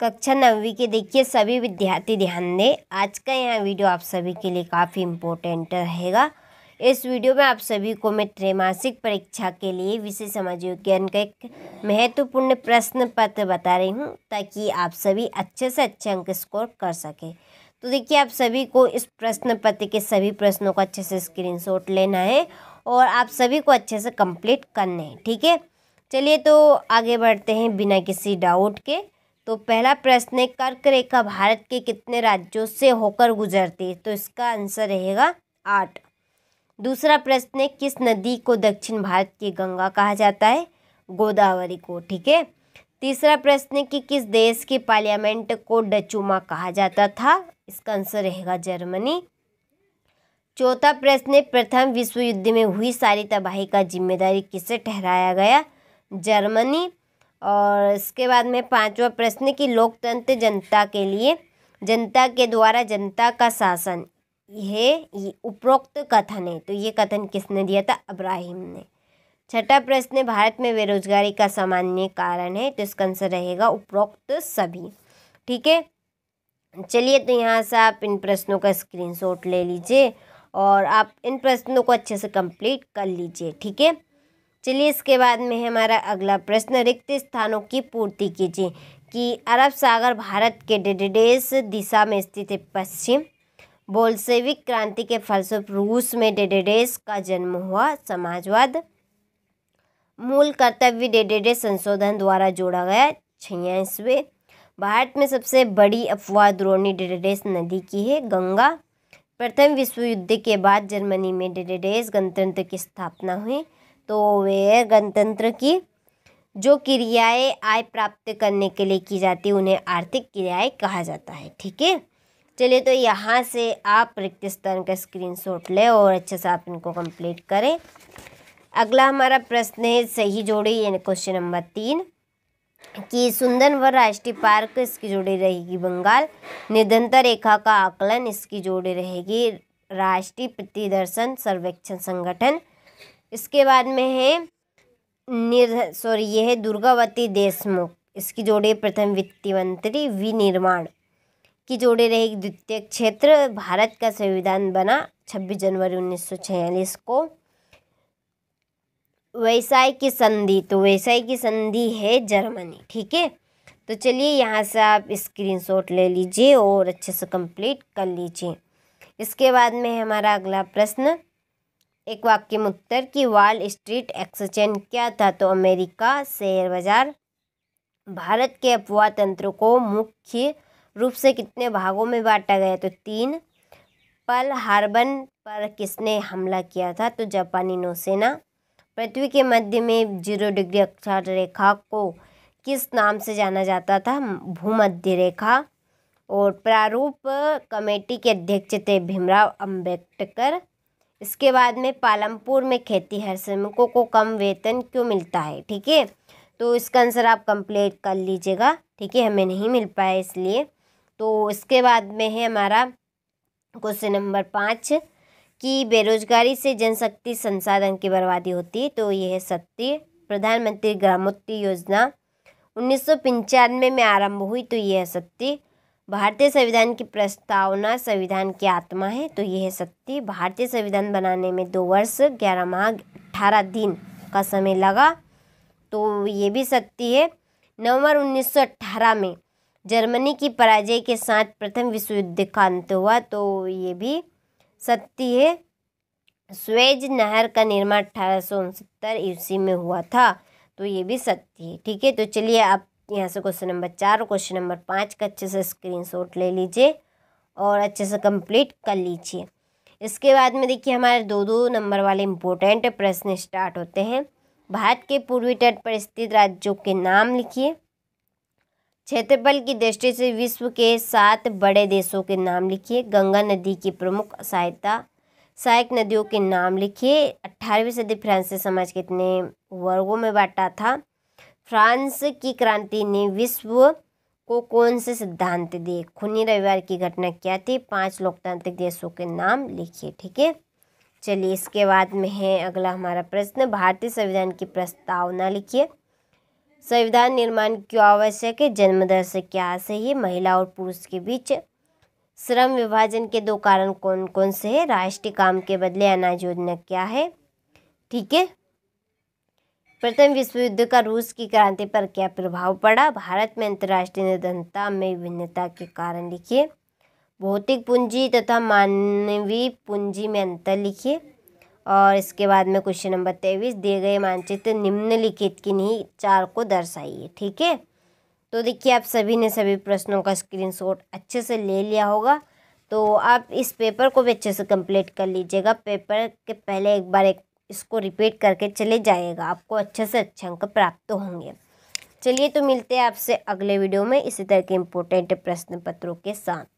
कक्षा नवी के देखिए सभी विद्यार्थी ध्यान दें आज का यह वीडियो आप सभी के लिए काफ़ी इम्पोर्टेंट रहेगा इस वीडियो में आप सभी को मैं त्रैमासिक परीक्षा के लिए विषय समाज विज्ञान का एक महत्वपूर्ण प्रश्न पत्र बता रही हूँ ताकि आप सभी अच्छे से अच्छे अंक स्कोर कर सकें तो देखिए आप सभी को इस प्रश्न पत्र के सभी प्रश्नों को अच्छे से स्क्रीन लेना है और आप सभी को अच्छे से कंप्लीट करने हैं ठीक है चलिए तो आगे बढ़ते हैं बिना किसी डाउट के तो पहला प्रश्न है कर्क रेखा भारत के कितने राज्यों से होकर गुजरती है तो इसका आंसर रहेगा आठ दूसरा प्रश्न है किस नदी को दक्षिण भारत की गंगा कहा जाता है गोदावरी को ठीक है तीसरा प्रश्न है कि किस देश के पार्लियामेंट को डचुमा कहा जाता था इसका आंसर रहेगा जर्मनी चौथा प्रश्न है प्रथम विश्व युद्ध में हुई सारी तबाही का जिम्मेदारी किसे ठहराया गया जर्मनी और इसके बाद में पांचवा प्रश्न कि लोकतंत्र जनता के लिए जनता के द्वारा जनता का शासन यह उपरोक्त कथन है तो ये कथन किसने दिया था अब्राहिम ने छठा प्रश्न भारत में बेरोजगारी का सामान्य कारण है तो इसका आंसर रहेगा उपरोक्त सभी ठीक है चलिए तो यहाँ से आप इन प्रश्नों का स्क्रीनशॉट ले लीजिए और आप इन प्रश्नों को अच्छे से कंप्लीट कर लीजिए ठीक है चलिए इसके बाद में हमारा अगला प्रश्न रिक्त स्थानों की पूर्ति कीजिए कि अरब सागर भारत के डेडेडेस दिशा में स्थित है पश्चिम बोल्सेविक क्रांति के फलस्वरूप रूस में डेडेडेस का जन्म हुआ समाजवाद मूल कर्तव्य डेडेडे संशोधन द्वारा जोड़ा गया छियासवे भारत में सबसे बड़ी अफवाह द्रोणी डेडेडेस नदी की है गंगा प्रथम विश्व युद्ध के बाद जर्मनी में डेडेडेस गणतंत्र की स्थापना हुई तो वे गणतंत्र की जो क्रियाएं आय प्राप्त करने के लिए की जाती है उन्हें आर्थिक क्रियाएं कहा जाता है ठीक है चलिए तो यहाँ से आप रिक्तस्थान का स्क्रीनशॉट लें और अच्छे से आप इनको कंप्लीट करें अगला हमारा प्रश्न है सही जोड़ी यानी क्वेश्चन नंबर तीन कि व राष्ट्रीय पार्क इसकी जोड़ी रहेगी बंगाल निरंतर रेखा का आकलन इसकी जोड़ी रहेगी राष्ट्रीय प्रतिदर्शन सर्वेक्षण संगठन इसके बाद में है निर् सॉरी ये है दुर्गावती देशमुख इसकी जोड़े प्रथम वित्त मंत्री विनिर्माण की जोड़े रहे द्वितीय क्षेत्र भारत का संविधान बना छब्बीस जनवरी उन्नीस को वैसाई की संधि तो वैसाई की संधि है जर्मनी ठीक है तो चलिए यहाँ से आप स्क्रीनशॉट ले लीजिए और अच्छे से कंप्लीट कर लीजिए इसके बाद में हमारा अगला प्रश्न एक वाक्य में उत्तर कि वॉल स्ट्रीट एक्सचेंज क्या था तो अमेरिका शेयर बाजार भारत के अफवाह तंत्र को मुख्य रूप से कितने भागों में बांटा गया तो तीन पल हार्बन पर किसने हमला किया था तो जापानी नौसेना पृथ्वी के मध्य में जीरो डिग्री अक्षर रेखा को किस नाम से जाना जाता था भूमध्य रेखा और प्रारूप कमेटी के अध्यक्ष थे भीमराव अम्बेडकर इसके बाद में पालमपुर में खेती हर श्रमिकों को कम वेतन क्यों मिलता है ठीक है तो इसका आंसर आप कंप्लीट कर लीजिएगा ठीक है हमें नहीं मिल पाया इसलिए तो इसके बाद में है हमारा क्वेश्चन नंबर पाँच कि बेरोजगारी से जनशक्ति संसाधन की बर्बादी होती तो यह है सत्य प्रधानमंत्री ग्रामोत्ती योजना उन्नीस में आरंभ हुई तो यह है सत्य भारतीय संविधान की प्रस्तावना संविधान की आत्मा है तो यह है सत्य भारतीय संविधान बनाने में दो वर्ष ग्यारह माह अठारह दिन का समय लगा तो ये भी सत्य है नवंबर 1918 में जर्मनी की पराजय के साथ प्रथम विश्व युद्ध का अंत हुआ तो ये भी सत्य है स्वेज नहर का निर्माण अठारह सौ ईस्वी में हुआ था तो ये भी सत्य है ठीक है तो चलिए आप यहाँ से क्वेश्चन नंबर चार और क्वेश्चन नंबर पाँच का अच्छे से स्क्रीनशॉट ले लीजिए और अच्छे से कंप्लीट कर लीजिए इसके बाद में देखिए हमारे दो दो नंबर वाले इम्पोर्टेंट प्रश्न स्टार्ट होते हैं भारत के पूर्वी तट पर स्थित राज्यों के नाम लिखिए क्षेत्रफल की दृष्टि से विश्व के सात बड़े देशों के नाम लिखिए गंगा नदी की प्रमुख सहायता सहायक नदियों के नाम लिखिए अट्ठारहवीं सदी फ्रांसी समाज कितने वर्गों में बांटा था फ्रांस की क्रांति ने विश्व को कौन से सिद्धांत दिए खूनी रविवार की घटना क्या थी पांच लोकतांत्रिक देशों के नाम लिखिए ठीक है चलिए इसके बाद में है अगला हमारा प्रश्न भारतीय संविधान की प्रस्तावना लिखिए संविधान निर्माण क्यों आवश्यक है जन्मदर से क्या सही महिला और पुरुष के बीच श्रम विभाजन के दो कारण कौन कौन से है राष्ट्रीय काम के बदले अनाज योजना क्या है ठीक है प्रथम विश्व युद्ध का रूस की क्रांति पर क्या प्रभाव पड़ा भारत में अंतर्राष्ट्रीय निर्धनता में भिन्नता के कारण लिखिए भौतिक पूंजी तथा मानवीय पूंजी में अंतर लिखिए और इसके बाद में क्वेश्चन नंबर तेईस दिए गए मानचित्र निम्नलिखित नहीं चार को दर्शाइए ठीक है तो देखिए आप सभी ने सभी प्रश्नों का स्क्रीनशॉट अच्छे से ले लिया होगा तो आप इस पेपर को भी अच्छे से कंप्लीट कर लीजिएगा पेपर के पहले एक बार एक इसको रिपीट करके चले जाएगा आपको अच्छे से अच्छे अंक प्राप्त होंगे चलिए तो मिलते हैं आपसे अगले वीडियो में इसी तरह के इम्पोर्टेंट प्रश्न पत्रों के साथ